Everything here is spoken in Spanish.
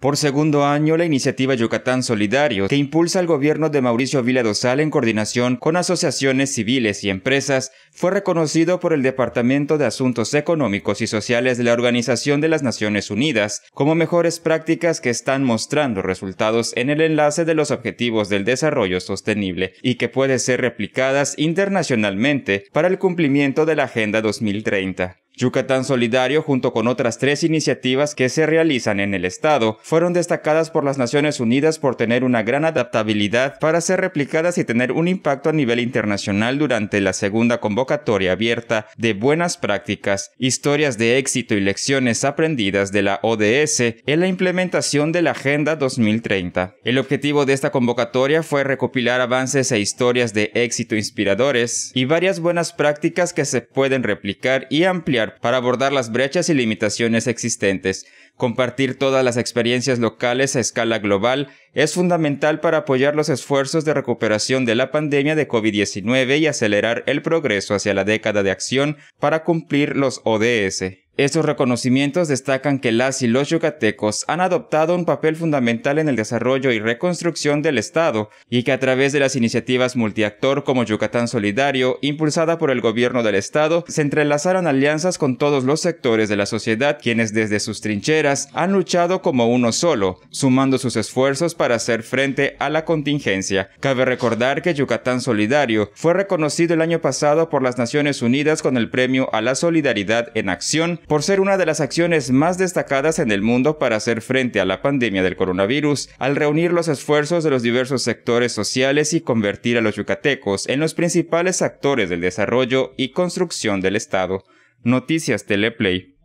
Por segundo año, la iniciativa Yucatán Solidario, que impulsa el gobierno de Mauricio Vila Dosal en coordinación con asociaciones civiles y empresas, fue reconocido por el Departamento de Asuntos Económicos y Sociales de la Organización de las Naciones Unidas como mejores prácticas que están mostrando resultados en el enlace de los objetivos del desarrollo sostenible y que pueden ser replicadas internacionalmente para el cumplimiento de la Agenda 2030. Yucatán Solidario, junto con otras tres iniciativas que se realizan en el estado, fueron destacadas por las Naciones Unidas por tener una gran adaptabilidad para ser replicadas y tener un impacto a nivel internacional durante la segunda convocatoria abierta de buenas prácticas, historias de éxito y lecciones aprendidas de la ODS en la implementación de la Agenda 2030. El objetivo de esta convocatoria fue recopilar avances e historias de éxito inspiradores y varias buenas prácticas que se pueden replicar y ampliar para abordar las brechas y limitaciones existentes. Compartir todas las experiencias locales a escala global es fundamental para apoyar los esfuerzos de recuperación de la pandemia de COVID-19 y acelerar el progreso hacia la década de acción para cumplir los ODS. Estos reconocimientos destacan que las y los yucatecos han adoptado un papel fundamental en el desarrollo y reconstrucción del Estado y que a través de las iniciativas multiactor como Yucatán Solidario, impulsada por el gobierno del Estado, se entrelazaron alianzas con todos los sectores de la sociedad quienes desde sus trincheras han luchado como uno solo, sumando sus esfuerzos para hacer frente a la contingencia. Cabe recordar que Yucatán Solidario fue reconocido el año pasado por las Naciones Unidas con el premio a la Solidaridad en Acción por ser una de las acciones más destacadas en el mundo para hacer frente a la pandemia del coronavirus, al reunir los esfuerzos de los diversos sectores sociales y convertir a los yucatecos en los principales actores del desarrollo y construcción del Estado. Noticias Teleplay.